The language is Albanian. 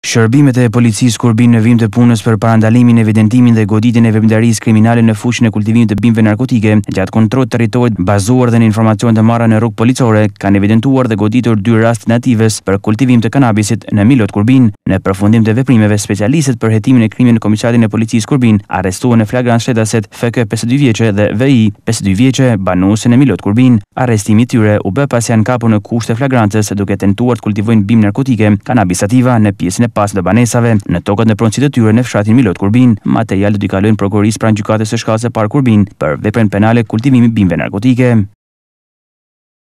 Shërbimet e policisë kur binë në vim të punës për parandalimin, evidentimin dhe goditin e vëmdaris kriminale në fushën e kultivimit të bimve narkotike, gjatë kontrot të territorit bazuar dhe në informacion të marra në rrugë policore, kanë evidentuar dhe goditur dy rast natives për kultivim të kanabisit në Milot Kurbin. Në përfundim të veprimeve, specialistët për hetimin e krimin në komisatin e policisë Kurbin arestuan në flagran shtetaset FK 52 vjeqe dhe VI 52 vjeqe banuose në Milot Kurbin. Arestimi tyre u bë pas janë kapur në kushte flagrantës duke tentuar të kultivojnë bim narkotike, kanabisativa në pjesën e pas të banesave në tokët në pronësit të tyre në fshatin Milot Kurbin. Material të dikalojnë prokuris pranë gjukate së shkase par Kurbin për veprën penale kultivimi bimve narkotike.